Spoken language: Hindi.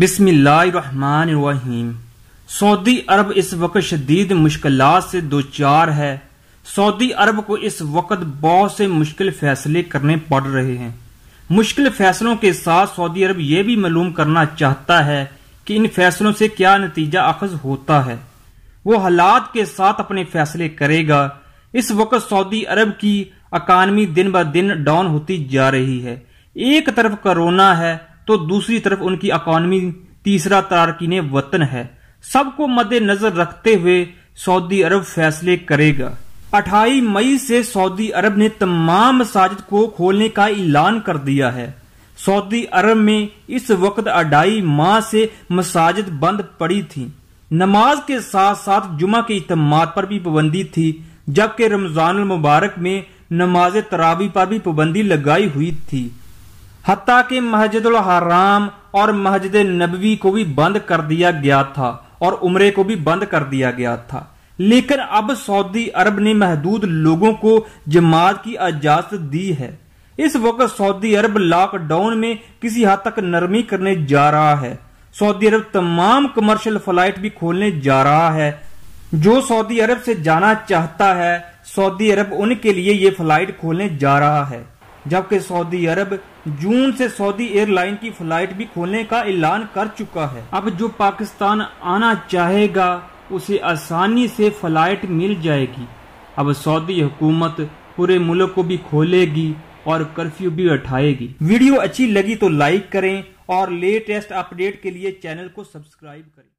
बिस्मिल्लाम सऊदी अरब इस वक्त शदीद मुश्किल से दो चार है सऊदी अरब को इस वक्त बहुत से मुश्किल फैसले करने पड़ रहे हैं मुश्किल फैसलों के साथ सऊदी अरब यह भी मालूम करना चाहता है कि इन फैसलों से क्या नतीजा अखज होता है वो हालात के साथ अपने फैसले करेगा इस वक्त सऊदी अरब की अकानमी दिन ब दिन डाउन होती जा रही है एक तरफ कोरोना है तो दूसरी तरफ उनकी इकॉनमी तीसरा तारकिन वतन है सबको मद्देनजर रखते हुए सऊदी अरब फैसले करेगा अठाई मई से सऊदी अरब ने तमाम मसाजिद को खोलने का ऐलान कर दिया है सऊदी अरब में इस वक्त अढ़ाई माह से मसाजिद बंद पड़ी थी नमाज के साथ साथ जुमा के इतम पर भी पाबंदी थी जबकि रमजान मुबारक में नमाज तरावी पर भी पाबंदी लगाई हुई थी हती कि मस्जिद हराम और मस्जिद नबवी को भी बंद कर दिया गया था और उमरे को भी बंद कर दिया गया था लेकिन अब सऊदी अरब ने महदूद लोगों को जमात की इजाजत दी है इस वक्त सऊदी अरब लॉकडाउन में किसी हद तक नरमी करने जा रहा है सऊदी अरब तमाम कमर्शियल फ्लाइट भी खोलने जा रहा है जो सऊदी अरब से जाना चाहता है सऊदी अरब उनके लिए ये फ्लाइट खोलने जा रहा है जबकि सऊदी अरब जून से सऊदी एयरलाइन की फ्लाइट भी खोलने का ऐलान कर चुका है अब जो पाकिस्तान आना चाहेगा उसे आसानी से फ्लाइट मिल जाएगी अब सऊदी हुकूमत पूरे मुल्क को भी खोलेगी और कर्फ्यू भी उठाएगी वीडियो अच्छी लगी तो लाइक करें और लेटेस्ट अपडेट के लिए चैनल को सब्सक्राइब करें